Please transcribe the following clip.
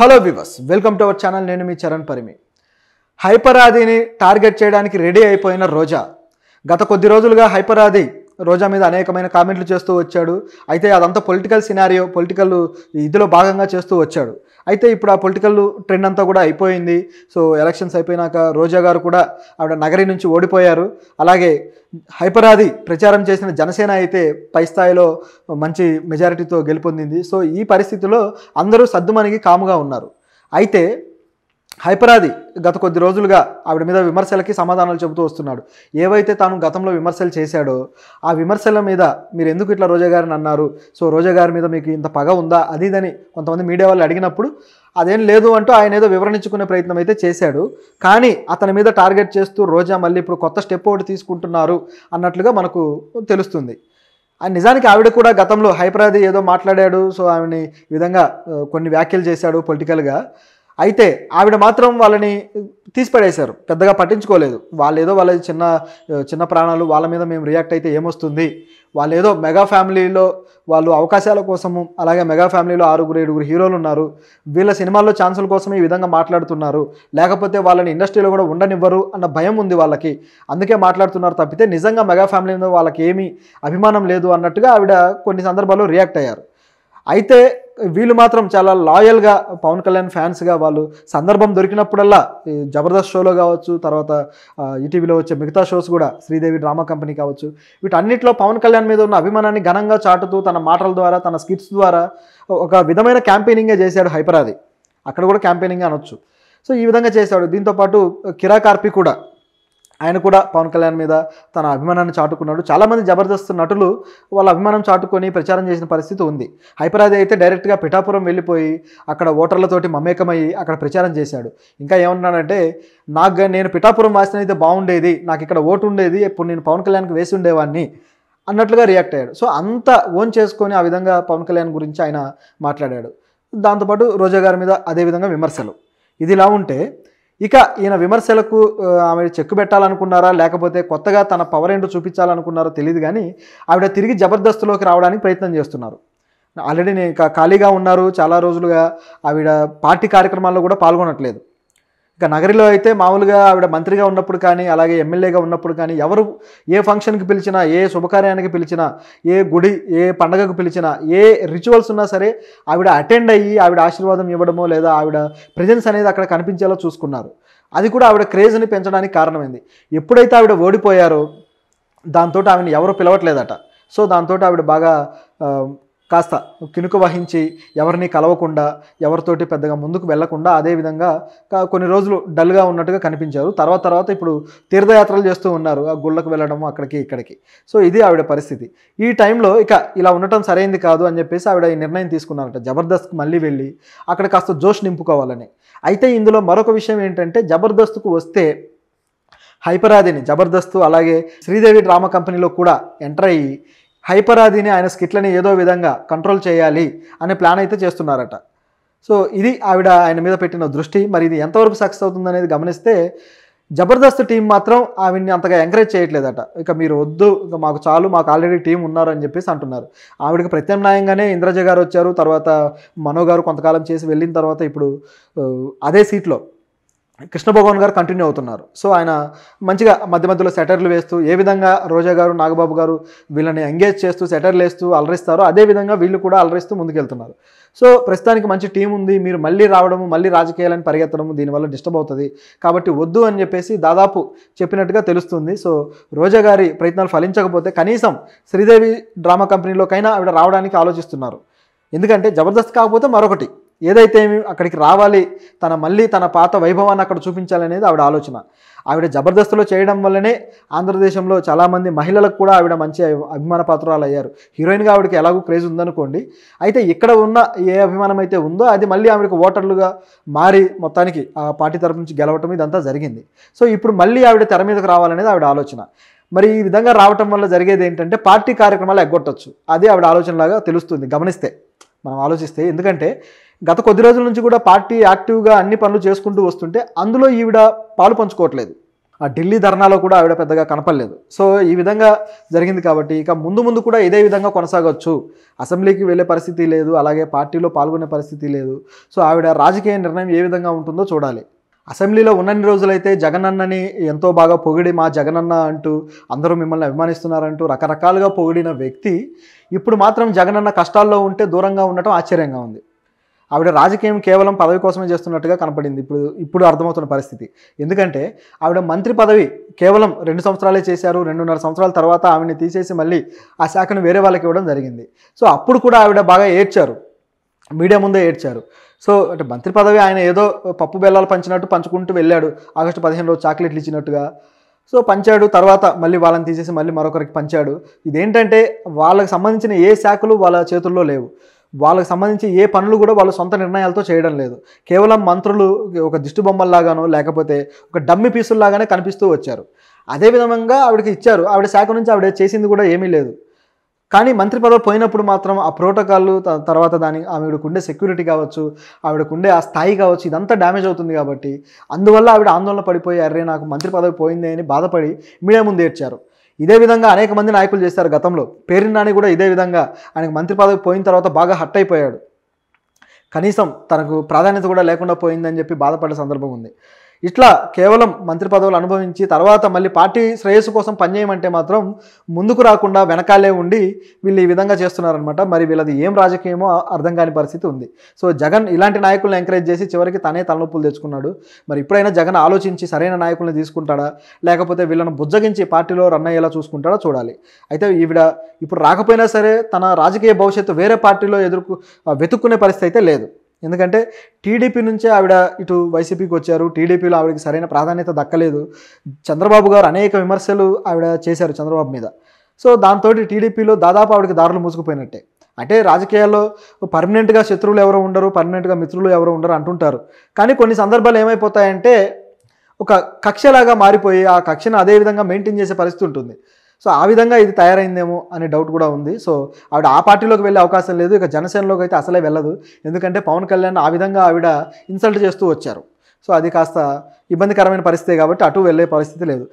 hello viewers welcome to our channel నేను మీ చరణ్ పరిమి హైపరాదిని టార్గెట్ చేయడానికి రెడీ అయిపోయిన రోజా గత కొద్ది రోజులుగా హైపరాది రోజా మీద అనేకమైన కామెంట్లు చేస్తూ వచ్చాడు అయితే అదంతా పొలిటికల్ సినారియో పొలిటికల్ ఇదిలో భాగంగా చేస్తూ వచ్చాడు అయితే ఇప్పుడు ఆ పొలిటికల్ ట్రెండ్ అంతా కూడా అయిపోయింది సో ఎలక్షన్స్ అయిపోయినాక రోజా గారు కూడా ఆవిడ నగరి నుంచి ఓడిపోయారు అలాగే హైపరాది ప్రచారం చేసిన జనసేన అయితే పై స్థాయిలో మంచి మెజారిటీతో గెలుపొందింది సో ఈ పరిస్థితిలో అందరూ సద్దుమణికి కాముగా ఉన్నారు అయితే హైపరాది గత కొద్ది రోజులుగా ఆవిడ మీద విమర్శలకి సమాధానాలు చెబుతూ వస్తున్నాడు ఏవైతే తాను గతంలో విమర్శలు చేశాడో ఆ విమర్శల మీద మీరు ఎందుకు ఇట్లా రోజా గారిని అన్నారు సో రోజా గారి మీద మీకు ఇంత పగ ఉందా అది ఇదని కొంతమంది మీడియా వాళ్ళు అడిగినప్పుడు అదేం లేదు అంటూ ఆయన ఏదో వివరణించుకునే ప్రయత్నం అయితే చేశాడు కానీ అతని మీద టార్గెట్ చేస్తూ రోజా మళ్ళీ ఇప్పుడు కొత్త స్టెప్ ఒకటి తీసుకుంటున్నారు అన్నట్లుగా మనకు తెలుస్తుంది నిజానికి ఆవిడ కూడా గతంలో హైపరాది ఏదో మాట్లాడాడు సో ఆవిడని విధంగా కొన్ని వ్యాఖ్యలు చేశాడు పొలిటికల్గా అయితే ఆవిడ మాత్రం వాళ్ళని తీసిపడేశారు పెద్దగా పట్టించుకోలేదు వాళ్ళు ఏదో వాళ్ళ చిన్న చిన్న ప్రాణాలు వాళ్ళ మీద మేము రియాక్ట్ అయితే ఏమొస్తుంది వాళ్ళు ఏదో మెగా ఫ్యామిలీలో వాళ్ళు అవకాశాల కోసము అలాగే మెగా ఫ్యామిలీలో ఆరుగురు ఏడుగురు హీరోలు ఉన్నారు వీళ్ళ సినిమాల్లో ఛాన్సుల కోసం ఈ విధంగా మాట్లాడుతున్నారు లేకపోతే వాళ్ళని ఇండస్ట్రీలో కూడా ఉండనివ్వరు అన్న భయం ఉంది వాళ్ళకి అందుకే మాట్లాడుతున్నారు తప్పితే నిజంగా మెగా ఫ్యామిలీ మీద వాళ్ళకి ఏమీ అభిమానం లేదు అన్నట్టుగా ఆవిడ కొన్ని సందర్భాల్లో రియాక్ట్ అయ్యారు అయితే వీళ్ళు మాత్రం చాలా లాయల్గా పవన్ కళ్యాణ్ ఫ్యాన్స్గా వాళ్ళు సందర్భం దొరికినప్పుడల్లా జబర్దస్త్ షోలో కావచ్చు తర్వాత ఈటీవీలో వచ్చే మిగతా షోస్ కూడా శ్రీదేవి డ్రామా కంపెనీ కావచ్చు వీటన్నిటిలో పవన్ కళ్యాణ్ మీద ఉన్న అభిమానాన్ని ఘనంగా చాటుతూ తన మాటల ద్వారా తన స్కిట్స్ ద్వారా ఒక విధమైన క్యాంపెయినింగే చేశాడు హైపరాది అక్కడ కూడా క్యాంపెయినింగ్ అనొచ్చు సో ఈ విధంగా చేశాడు దీంతోపాటు కిరాకార్పి కూడా ఆయన కూడా పవన్ కళ్యాణ్ మీద తన అభిమానాన్ని చాటుకున్నాడు చాలామంది జబర్దస్త్ నటులు వాళ్ళ అభిమానం చాటుకొని ప్రచారం చేసిన పరిస్థితి ఉంది హైపరాది అయితే డైరెక్ట్గా పిఠాపురం వెళ్ళిపోయి అక్కడ ఓటర్లతోటి మమేకమయ్యి అక్కడ ప్రచారం చేశాడు ఇంకా ఏమన్నాడంటే నాకు నేను పిఠాపురం వాసిన అయితే బాగుండేది నాకు ఇక్కడ ఓటు ఉండేది ఇప్పుడు నేను పవన్ కళ్యాణ్కి వేసి ఉండేవాడిని అన్నట్లుగా రియాక్ట్ అయ్యాడు సో అంత ఓన్ చేసుకొని ఆ విధంగా పవన్ కళ్యాణ్ గురించి ఆయన మాట్లాడాడు దాంతోపాటు రోజా గారి మీద అదేవిధంగా విమర్శలు ఇది ఇలా ఉంటే ఇక ఈయన విమర్శలకు ఆమె చెక్కు పెట్టాలనుకున్నారా లేకపోతే కొత్తగా తన పవర్ ఏంటో చూపించాలనుకున్నారో తెలియదు కానీ ఆవిడ తిరిగి జబర్దస్త్లోకి రావడానికి ప్రయత్నం చేస్తున్నారు ఆల్రెడీ నేను ఖాళీగా ఉన్నారు చాలా రోజులుగా ఆవిడ పార్టీ కార్యక్రమాల్లో కూడా పాల్గొనట్లేదు ఇంకా నగరిలో అయితే మామూలుగా ఆవిడ మంత్రిగా ఉన్నప్పుడు కానీ అలాగే ఎమ్మెల్యేగా ఉన్నప్పుడు కానీ ఎవరు ఏ ఫంక్షన్కి పిలిచినా ఏ శుభకార్యానికి పిలిచినా ఏ గుడి ఏ పండగకు పిలిచినా ఏ రిచువల్స్ ఉన్నా సరే ఆవిడ అటెండ్ అయ్యి ఆవిడ ఆశీర్వాదం ఇవ్వడమో లేదా ఆవిడ ప్రజెన్స్ అనేది అక్కడ కనిపించేలా చూసుకున్నారు అది కూడా ఆవిడ క్రేజ్ని పెంచడానికి కారణమైంది ఎప్పుడైతే ఆవిడ ఓడిపోయారో దాంతో ఆవిడని ఎవరు పిలవట్లేదట సో దాంతో ఆవిడ బాగా కాస్త కినుక వహించి ఎవరిని కలవకుండా ఎవరితోటి పెద్దగా ముందుకు వెళ్లకుండా అదేవిధంగా కొన్ని రోజులు డల్గా ఉన్నట్టుగా కనిపించారు తర్వాత తర్వాత ఇప్పుడు తీర్థయాత్రలు చేస్తూ ఉన్నారు ఆ గుళ్ళకు వెళ్ళడం అక్కడికి ఇక్కడికి సో ఇది ఆవిడ పరిస్థితి ఈ టైంలో ఇక ఇలా ఉండటం సరైంది కాదు అని చెప్పేసి ఆవిడ ఈ నిర్ణయం తీసుకున్నారట జబర్దస్త్కి మళ్ళీ వెళ్ళి అక్కడ కాస్త జోష్ నింపుకోవాలని అయితే ఇందులో మరొక విషయం ఏంటంటే జబర్దస్త్కు వస్తే హైపరాదిని జబర్దస్త్ అలాగే శ్రీదేవి డ్రామా కంపెనీలో కూడా ఎంటర్ అయ్యి హైపరాదిని ఆయన స్కిట్లని ఏదో విధంగా కంట్రోల్ చేయాలి అనే ప్లాన్ అయితే చేస్తున్నారట సో ఇది ఆవిడ ఆయన మీద పెట్టిన దృష్టి మరి ఇది ఎంతవరకు సక్సెస్ అవుతుందనేది గమనిస్తే జబర్దస్త్ టీం మాత్రం ఆవిడ్ని అంతగా ఎంకరేజ్ చేయట్లేదట ఇక మీరు వద్దు ఇక మాకు చాలు మాకు ఆల్రెడీ టీం ఉన్నారు అని చెప్పేసి అంటున్నారు ఆవిడకి ప్రత్యామ్నాయంగానే ఇంద్రజ గారు వచ్చారు తర్వాత మనో గారు కొంతకాలం చేసి వెళ్ళిన తర్వాత ఇప్పుడు అదే సీట్లో కృష్ణ భగవాన్ గారు కంటిన్యూ అవుతున్నారు సో ఆయన మంచిగా మధ్య మధ్యలో సెటర్లు వేస్తూ ఏ విధంగా రోజా గారు నాగబాబు గారు వీళ్ళని ఎంగేజ్ చేస్తూ సెటర్లు వేస్తూ అలరిస్తారో అదేవిధంగా వీళ్ళు కూడా అలరిస్తూ ముందుకెళ్తున్నారు సో ప్రస్తుతానికి మంచి టీం ఉంది మీరు మళ్ళీ రావడము మళ్ళీ రాజకీయాలను పరిగెత్తడము దీనివల్ల డిస్టర్బ్ అవుతుంది కాబట్టి వద్దు అని చెప్పేసి దాదాపు చెప్పినట్టుగా తెలుస్తుంది సో రోజా గారి ప్రయత్నాలు ఫలించకపోతే కనీసం శ్రీదేవి డ్రామా కంపెనీలోకైనా ఆవిడ రావడానికి ఆలోచిస్తున్నారు ఎందుకంటే జబర్దస్త్ కాకపోతే మరొకటి ఏదైతే అక్కడికి రావాలి తన మళ్ళీ తన పాత వైభవాన్ని అక్కడ చూపించాలనేది ఆవిడ ఆలోచన ఆవిడ జబర్దస్త్లో చేయడం వల్లనే ఆంధ్రదేశంలో చాలామంది మహిళలకు కూడా ఆవిడ మంచి అభిమాన పాత్రలు అయ్యారు హీరోయిన్గా ఆవిడకి ఎలాగో క్రేజ్ ఉందనుకోండి అయితే ఇక్కడ ఉన్న ఏ అభిమానం అయితే ఉందో అది మళ్ళీ ఆవిడకి ఓటర్లుగా మారి మొత్తానికి ఆ పార్టీ తరపు నుంచి గెలవటం ఇదంతా జరిగింది సో ఇప్పుడు మళ్ళీ ఆవిడ తెర మీదకు రావాలనేది ఆవిడ ఆలోచన మరి ఈ విధంగా రావటం వల్ల జరిగేది ఏంటంటే పార్టీ కార్యక్రమాలు ఎగ్గొట్టచ్చు అది ఆవిడ ఆలోచనలాగా తెలుస్తుంది గమనిస్తే మనం ఆలోచిస్తే ఎందుకంటే గత కొద్ది రోజుల నుంచి కూడా పార్టీ యాక్టివ్గా అన్ని పనులు చేసుకుంటూ వస్తుంటే అందులో ఈవిడ పాలు పంచుకోవట్లేదు ఆ ఢిల్లీ ధర్నాలో కూడా ఆవిడ పెద్దగా కనపడలేదు సో ఈ విధంగా జరిగింది కాబట్టి ఇక ముందు ముందు కూడా ఇదే విధంగా కొనసాగవచ్చు అసెంబ్లీకి వెళ్ళే పరిస్థితి లేదు అలాగే పార్టీలో పాల్గొనే పరిస్థితి లేదు సో ఆవిడ రాజకీయ నిర్ణయం ఏ విధంగా ఉంటుందో చూడాలి అసెంబ్లీలో ఉన్నన్ని రోజులైతే జగనన్నని ఎంతో బాగా పొగిడి మా జగనన్న అంటూ అందరూ మిమ్మల్ని అభిమానిస్తున్నారంటూ రకరకాలుగా పొగిడిన వ్యక్తి ఇప్పుడు మాత్రం జగనన్న కష్టాల్లో ఉంటే దూరంగా ఉండటం ఆశ్చర్యంగా ఉంది ఆవిడ రాజకీయం కేవలం పదవి కోసమే చేస్తున్నట్టుగా కనపడింది ఇప్పుడు ఇప్పుడు అర్థమవుతున్న పరిస్థితి ఎందుకంటే ఆవిడ మంత్రి పదవి కేవలం రెండు సంవత్సరాలే చేశారు రెండున్నర సంవత్సరాల తర్వాత ఆవిడని తీసేసి మళ్ళీ ఆ శాఖను వేరే వాళ్ళకి ఇవ్వడం జరిగింది సో అప్పుడు కూడా ఆవిడ బాగా ఏడ్చారు మీడియా ముందే ఏడ్చారు సో అంటే మంత్రి పదవి ఆయన ఏదో పప్పు బెల్లాలు పంచినట్టు పంచుకుంటూ వెళ్ళాడు ఆగస్టు పదిహేను రోజు చాక్లెట్లు ఇచ్చినట్టుగా సో పంచాడు తర్వాత మళ్ళీ వాళ్ళని తీసేసి మళ్ళీ మరొకరికి పంచాడు ఇదేంటంటే వాళ్ళకి సంబంధించిన ఏ శాఖలు వాళ్ళ చేతుల్లో లేవు వాళ్ళకి సంబంధించి ఏ పనులు కూడా వాళ్ళు సొంత నిర్ణయాలతో చేయడం లేదు కేవలం మంత్రులు ఒక దిష్టి బొమ్మల్లాగానో లేకపోతే ఒక డమ్మి పీసుల్లాగానే కనిపిస్తూ వచ్చారు అదే విధంగా ఆవిడకి ఇచ్చారు ఆవిడ శాఖ నుంచి ఆవిడ చేసింది కూడా ఏమీ లేదు కానీ మంత్రి పదవి పోయినప్పుడు మాత్రం ఆ ప్రోటోకాల్ తర్వాత దాని ఆవిడకు ఉండే సెక్యూరిటీ కావచ్చు ఆవిడకు ఉండే ఆ స్థాయి కావచ్చు ఇదంతా డ్యామేజ్ అవుతుంది కాబట్టి అందువల్ల ఆవిడ ఆందోళన పడిపోయి అర్రే నాకు మంత్రి పదవి పోయింది అని బాధపడి మీడియా ముందు ఏడ్చారు ఇదే విధంగా అనేక మంది నాయకులు చేశారు గతంలో పేరిన నాని కూడా ఇదే విధంగా ఆయనకు మంత్రి పదవి పోయిన తర్వాత బాగా హట్ అయిపోయాడు కనీసం తనకు ప్రాధాన్యత కూడా లేకుండా పోయిందని చెప్పి బాధపడే సందర్భం ఉంది ఇట్లా కేవలం మంత్రి పదవులు అనుభవించి తర్వాత మళ్ళీ పార్టీ శ్రేయస్సు కోసం పనిచేయమంటే మాత్రం ముందుకు రాకుండా వెనకాలే ఉండి వీళ్ళు ఈ విధంగా చేస్తున్నారనమాట మరి వీళ్ళది ఏం రాజకీయమో అర్థం కాని పరిస్థితి ఉంది సో జగన్ ఇలాంటి నాయకులను ఎంకరేజ్ చేసి చివరికి తనే తలనొప్పులు తెచ్చుకున్నాడు మరి ఇప్పుడైనా జగన్ ఆలోచించి సరైన నాయకులను తీసుకుంటాడా లేకపోతే వీళ్ళను బుజ్జగించి పార్టీలో రన్ అయ్యేలా చూసుకుంటాడా చూడాలి అయితే ఈవిడ ఇప్పుడు రాకపోయినా సరే తన రాజకీయ భవిష్యత్తు వేరే పార్టీలో ఎదుర్కొ వెతుక్కునే పరిస్థితి అయితే లేదు ఎందుకంటే టీడీపీ నుంచే ఆవిడ ఇటు వైసీపీకి వచ్చారు టీడీపీలో ఆవిడకి సరైన ప్రాధాన్యత దక్కలేదు చంద్రబాబు గారు అనేక విమర్శలు ఆవిడ చేశారు చంద్రబాబు మీద సో దాంతో టీడీపీలో దాదాపు ఆవిడకి దారులు మూసుకుపోయినట్టే అంటే రాజకీయాల్లో పర్మనెంట్గా శత్రువులు ఎవరో ఉండరు పర్మనెంట్గా మిత్రులు ఎవరు ఉండరు అంటుంటారు కానీ కొన్ని సందర్భాలు ఏమైపోతాయంటే ఒక కక్షలాగా మారిపోయి ఆ కక్షను అదేవిధంగా మెయింటైన్ చేసే పరిస్థితి ఉంటుంది సో ఆ విధంగా ఇది తయారైందేమో అనే డౌట్ కూడా ఉంది సో ఆవిడ ఆ పార్టీలోకి వెళ్ళే అవకాశం లేదు ఇక జనసేనలోకి అయితే అసలే వెళ్ళదు ఎందుకంటే పవన్ కళ్యాణ్ ఆ విధంగా ఆవిడ ఇన్సల్ట్ చేస్తూ వచ్చారు సో అది కాస్త ఇబ్బందికరమైన పరిస్థితి కాబట్టి అటు వెళ్ళే పరిస్థితి లేదు